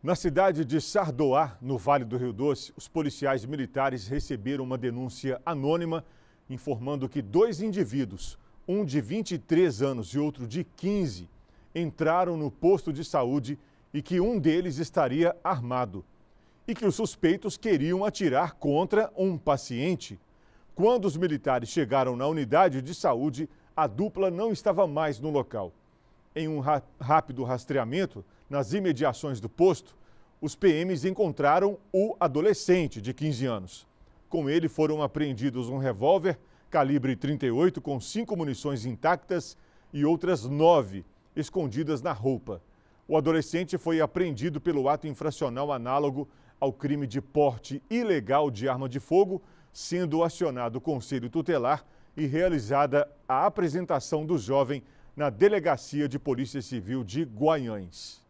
Na cidade de Sardoá, no Vale do Rio Doce, os policiais militares receberam uma denúncia anônima informando que dois indivíduos, um de 23 anos e outro de 15, entraram no posto de saúde e que um deles estaria armado. E que os suspeitos queriam atirar contra um paciente. Quando os militares chegaram na unidade de saúde, a dupla não estava mais no local. Em um rápido rastreamento, nas imediações do posto, os PMs encontraram o adolescente de 15 anos. Com ele foram apreendidos um revólver calibre 38 com cinco munições intactas e outras nove escondidas na roupa. O adolescente foi apreendido pelo ato infracional análogo ao crime de porte ilegal de arma de fogo, sendo acionado o conselho tutelar e realizada a apresentação do jovem na Delegacia de Polícia Civil de Guaiães.